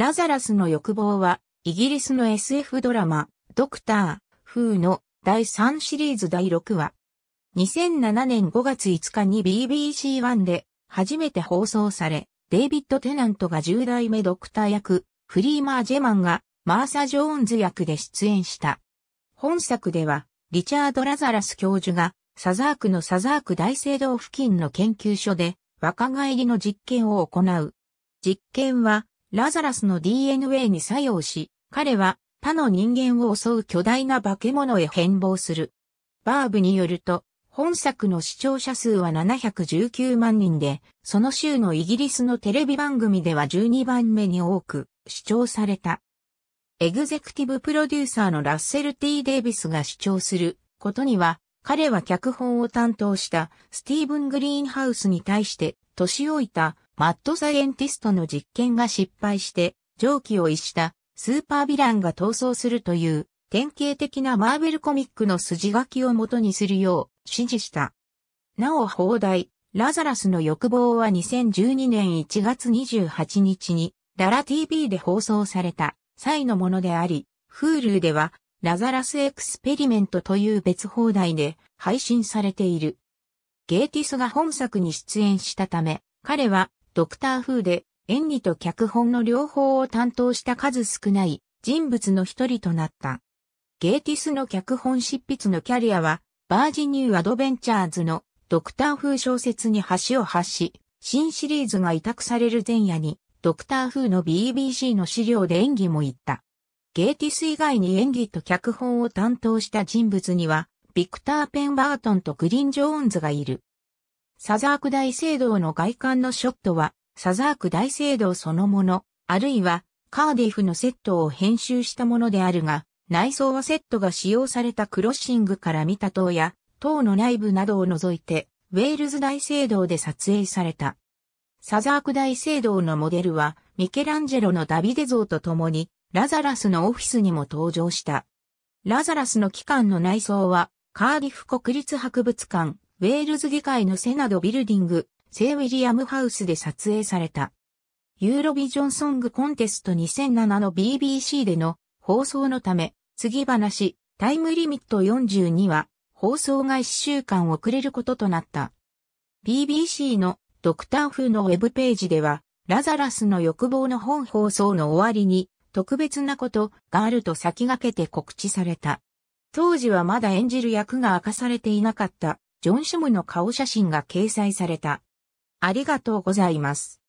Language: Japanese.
ラザラスの欲望は、イギリスの SF ドラマ、ドクター、風の第3シリーズ第6話。2007年5月5日に BBC1 で初めて放送され、デイビッド・テナントが10代目ドクター役、フリーマー・ジェマンがマーサ・ジョーンズ役で出演した。本作では、リチャード・ラザラス教授が、サザークのサザーク大聖堂付近の研究所で、若返りの実験を行う。実験は、ラザラスの DNA に作用し、彼は他の人間を襲う巨大な化け物へ変貌する。バーブによると、本作の視聴者数は719万人で、その週のイギリスのテレビ番組では12番目に多く視聴された。エグゼクティブプロデューサーのラッセル・ T・ デイビスが主張することには、彼は脚本を担当したスティーブン・グリーンハウスに対して年老いたマッドサイエンティストの実験が失敗して蒸気を逸したスーパーヴィランが逃走するという典型的なマーベルコミックの筋書きを元にするよう指示した。なお放題、ラザラスの欲望は2012年1月28日にララ TV で放送された際のものであり、Hulu ではラザラスエクスペリメントという別放題で配信されている。ゲーティスが本作に出演したため、彼はドクター風で演技と脚本の両方を担当した数少ない人物の一人となった。ゲイティスの脚本執筆のキャリアは、バージニュー・アドベンチャーズのドクター風小説に橋を発し、新シリーズが委託される前夜に、ドクター風の BBC の資料で演技も行った。ゲイティス以外に演技と脚本を担当した人物には、ビクター・ペンバートンとグリーン・ジョーンズがいる。サザーク大聖堂の外観のショットは、サザーク大聖堂そのもの、あるいは、カーディフのセットを編集したものであるが、内装はセットが使用されたクロッシングから見た塔や、塔の内部などを除いて、ウェールズ大聖堂で撮影された。サザーク大聖堂のモデルは、ミケランジェロのダビデ像と共に、ラザラスのオフィスにも登場した。ラザラスの機関の内装は、カーディフ国立博物館、ウェールズ議会のセナドビルディング、セイ・ウィリアムハウスで撮影された。ユーロビジョンソングコンテスト2007の BBC での放送のため、次話、タイムリミット42は、放送が1週間遅れることとなった。BBC のドクター風のウェブページでは、ラザラスの欲望の本放送の終わりに、特別なことがあると先駆けて告知された。当時はまだ演じる役が明かされていなかったジョン・シムの顔写真が掲載された。ありがとうございます。